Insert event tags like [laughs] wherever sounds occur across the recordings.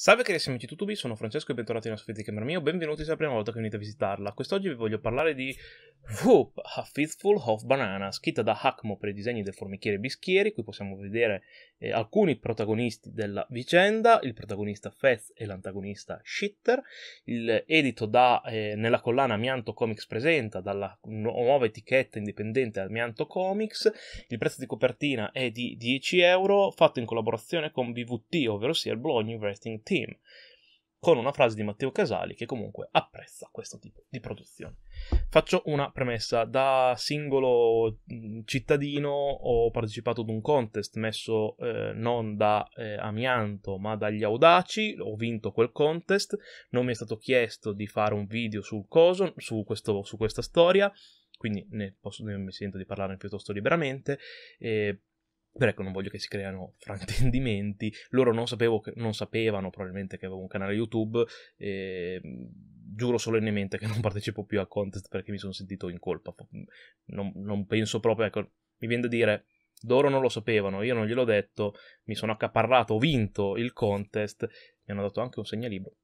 Salve carissimi amici YouTube, sono Francesco e bentornati nella soffitta di camera mia, benvenuti se è la prima volta che venite a visitarla. Quest'oggi vi voglio parlare di Whoop, A Fistful of Banana, scritta da Hackmo per i disegni del formichiere Bischieri, qui possiamo vedere eh, alcuni protagonisti della vicenda, il protagonista Fez e l'antagonista Shitter, il edito da, eh, nella collana Amianto Comics presenta, dalla nuova etichetta indipendente Amianto Comics, il prezzo di copertina è di 10 euro, fatto in collaborazione con BVT, ovvero sia il Bologna Wrestling Team, con una frase di Matteo Casali che comunque apprezza questo tipo di produzione. Faccio una premessa, da singolo mm, cittadino ho partecipato ad un contest messo eh, non da eh, Amianto ma dagli Audaci, ho vinto quel contest, non mi è stato chiesto di fare un video sul coso, su, questo, su questa storia, quindi ne, posso, ne mi sento di parlare piuttosto liberamente. Eh, però ecco, non voglio che si creano [laughs] fraintendimenti. Loro non, che, non sapevano probabilmente che avevo un canale YouTube. E, mm, giuro solennemente che [laughs] non partecipo più al contest perché mi sono sentito in colpa. Mm, non, non penso proprio, ecco, mi viene da dire loro non lo sapevano, io non gliel'ho detto, mi sono accaparrato, ho vinto il contest, mi hanno dato anche un segnalibro.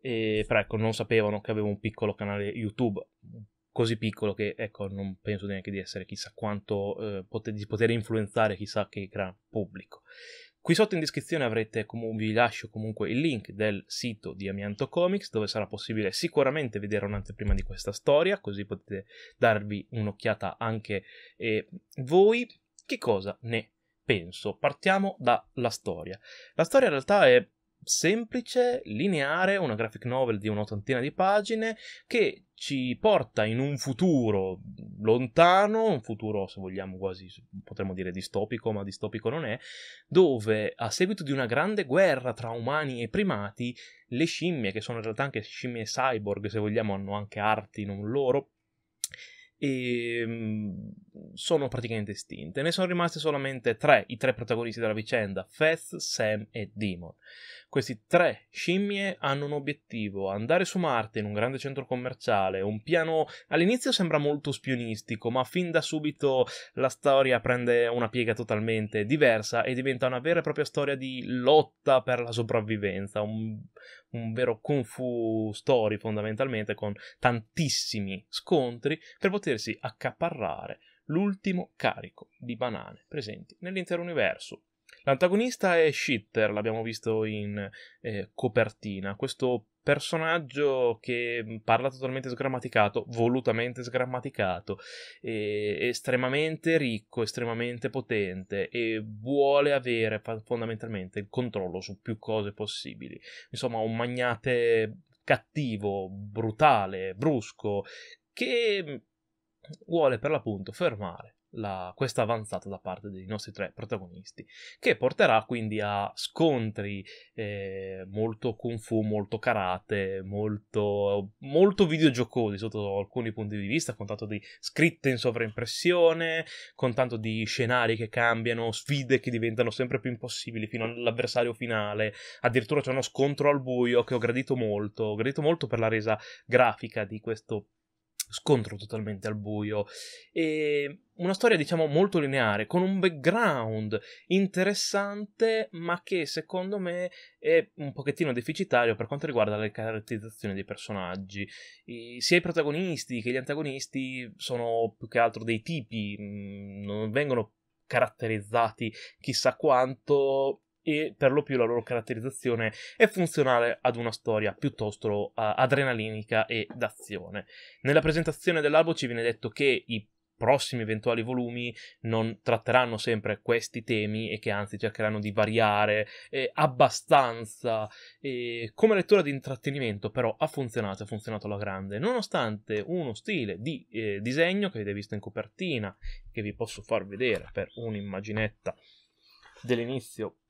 E, però ecco, non sapevano che avevo un piccolo canale YouTube, un così piccolo che ecco, non penso neanche di essere chissà quanto, eh, pot- di poter influenzare chissà che gran pubblico. Qui sotto in descrizione avrete com- vi lascio comunque il link del sito di Amianto Comics dove sarà possibile sicuramente vedere un'anteprima di questa storia, così potete darvi un'occhiata anche eh, voi. Che cosa ne penso? Partiamo dalla storia. La storia in realtà è semplice, lineare, una graphic novel di un'ottantina di pagine che ci porta in un futuro lontano, un futuro se vogliamo quasi potremmo dire distopico, ma distopico non è, dove a seguito di una grande guerra tra umani e primati, le scimmie, che sono in realtà anche scimmie cyborg se vogliamo, hanno anche arti non loro, e ehm, sono praticamente estinte. Ne sono rimaste solamente tre, i tre protagonisti della vicenda, Feth, Sam e Demon. Questi tre scimmie hanno un obiettivo, andare su Marte in un grande centro commerciale, un piano all'inizio sembra molto spionistico, ma fin da subito la storia prende una piega totalmente diversa e diventa una vera e propria storia di lotta per la sopravvivenza, un un vero kung fu story fondamentalmente con tantissimi scontri per potersi accaparrare l'ultimo carico di banane presenti nell'intero universo. L'antagonista è Shitter, l'abbiamo visto in eh, copertina, questo personaggio che mm, parla totalmente sgrammaticato, volutamente sgrammaticato, estremamente ricco, estremamente potente e vuole avere fondamentalmente il controllo su più cose possibili. Insomma, un magnate cattivo, brutale, brusco, che mm, vuole per l'appunto fermare la, questa avanzata da parte dei nostri tre protagonisti, che porterà quindi a scontri eh, molto kung fu, molto karate, molto, molto videogiocosi sotto alcuni punti di vista, con tanto di scritte in sovraimpressione, con tanto di scenari che cambiano, sfide che diventano sempre più impossibili fino all'avversario finale, addirittura c'è uno scontro al buio che ho gradito molto, ho gradito molto per la resa grafica di questo scontro totalmente al buio e una storia diciamo molto lineare con un background interessante ma che secondo me è un pochettino deficitario per quanto riguarda le caratterizzazioni dei personaggi I, sia i protagonisti che gli antagonisti sono più che altro dei tipi mm, non vengono caratterizzati chissà quanto e per lo più la loro caratterizzazione è funzionale ad una storia piuttosto uh, adrenalinica e d'azione. Nella presentazione dell'albo ci viene detto che i prossimi eventuali volumi non tratteranno sempre questi temi e che anzi cercheranno di variare eh, abbastanza. Eh, come lettura di intrattenimento però ha funzionato, ha funzionato alla grande, nonostante uno stile di eh, disegno che avete visto in copertina, che vi posso far vedere per un'immaginetta dell'inizio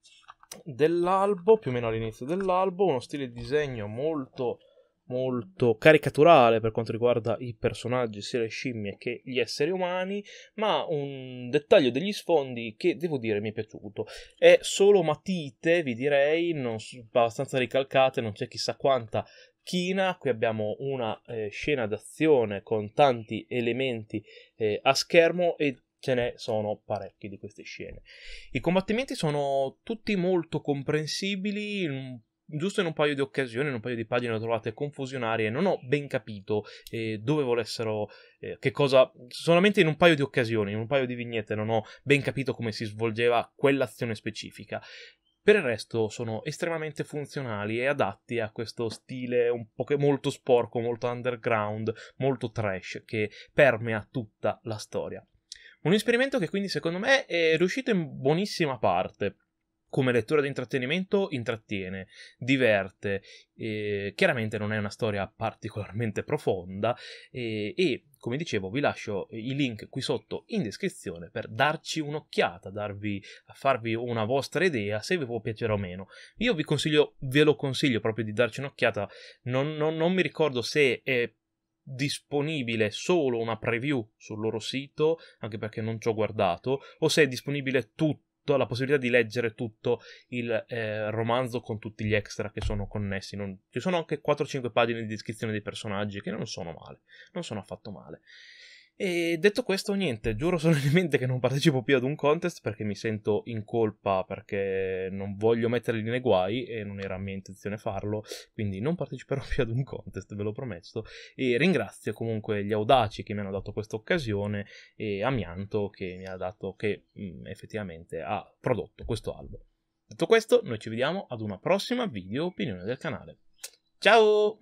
dell'albo, più o meno all'inizio dell'albo, uno stile di disegno molto, molto caricaturale per quanto riguarda i personaggi, sia le scimmie che gli esseri umani, ma un dettaglio degli sfondi che devo dire mi è piaciuto. È solo matite, vi direi, non, abbastanza ricalcate, non c'è chissà quanta China. Qui abbiamo una eh, scena d'azione con tanti elementi eh, a schermo e ce ne sono parecchi di queste scene. I combattimenti sono tutti molto comprensibili, in, giusto in un paio di occasioni, in un paio di pagine trovate confusionarie, non ho ben capito eh, dove volessero, eh, che cosa, solamente in un paio di occasioni, in un paio di vignette non ho ben capito come si svolgeva quell'azione specifica. Per il resto sono estremamente funzionali e adatti a questo stile un po' che molto sporco, molto underground, molto trash che permea tutta la storia. Un esperimento che quindi secondo me è riuscito in buonissima parte. Come lettura di intrattenimento intrattiene, diverte, eh, chiaramente non è una storia particolarmente profonda eh, e come dicevo vi lascio i link qui sotto in descrizione per darci un'occhiata, darvi, farvi una vostra idea se vi può piacere o meno. Io vi consiglio, ve lo consiglio proprio di darci un'occhiata, non, non, non mi ricordo se è disponibile solo una preview sul loro sito, anche perché non ci ho guardato, o se è disponibile tutto la possibilità di leggere tutto il eh, romanzo con tutti gli extra che sono connessi. Non... Ci sono anche 4-5 pagine di descrizione dei personaggi che non sono male, non sono affatto male. E detto questo, niente, giuro solennemente che non partecipo più ad un contest perché mi sento in colpa perché non voglio metterli nei guai e non era mia intenzione farlo, quindi non parteciperò [laughs] più ad un contest, ve l'ho promesso. E ringrazio comunque gli audaci che mi hanno dato questa occasione e Amianto che mi ha dato, che mh, mm, effettivamente ha prodotto questo album. Detto questo, noi ci vediamo ad una prossima video opinione del canale. Ciao!